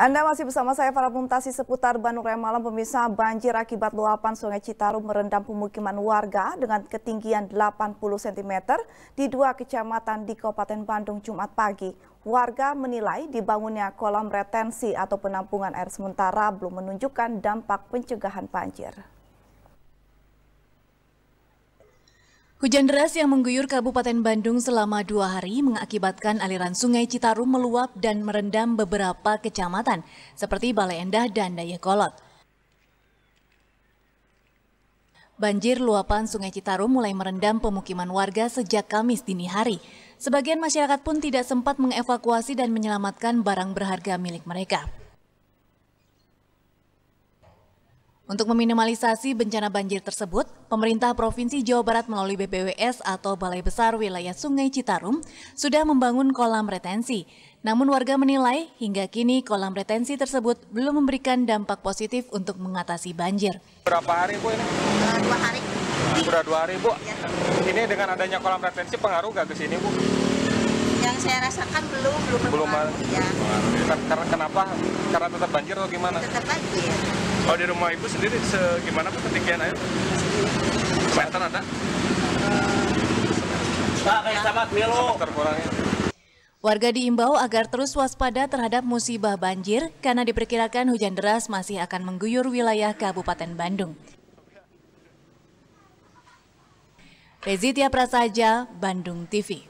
Anda masih bersama saya para Mumtasi seputar Bandung Raya Malam pemirsa banjir akibat luapan Sungai Citarum merendam pemukiman warga dengan ketinggian 80 cm di dua kecamatan di Kabupaten Bandung Jumat pagi. Warga menilai dibangunnya kolam retensi atau penampungan air sementara belum menunjukkan dampak pencegahan banjir. Hujan deras yang mengguyur Kabupaten Bandung selama dua hari mengakibatkan aliran sungai Citarum meluap dan merendam beberapa kecamatan seperti Balai Endah dan Dayakolot. Banjir luapan sungai Citarum mulai merendam pemukiman warga sejak Kamis dini hari. Sebagian masyarakat pun tidak sempat mengevakuasi dan menyelamatkan barang berharga milik mereka. Untuk meminimalisasi bencana banjir tersebut, pemerintah Provinsi Jawa Barat melalui BPWS atau Balai Besar Wilayah Sungai Citarum sudah membangun kolam retensi. Namun warga menilai hingga kini kolam retensi tersebut belum memberikan dampak positif untuk mengatasi banjir. Berapa hari Bu ini? dua hari. Sudah dua hari Bu. Ya. Ini dengan adanya kolam retensi pengaruh gak ke sini Bu? Yang saya rasakan belum, belum, belum berpengaruh. Ya. Karena kenapa? Karena tetap banjir atau gimana? Tetap banjir. Kalau di rumah ibu sendiri segimana ketinggian air? Meter ada? Ya. Warga diimbau agar terus waspada terhadap musibah banjir karena diperkirakan hujan deras masih akan mengguyur wilayah Kabupaten Bandung. Rezitia Prasaja, Bandung TV.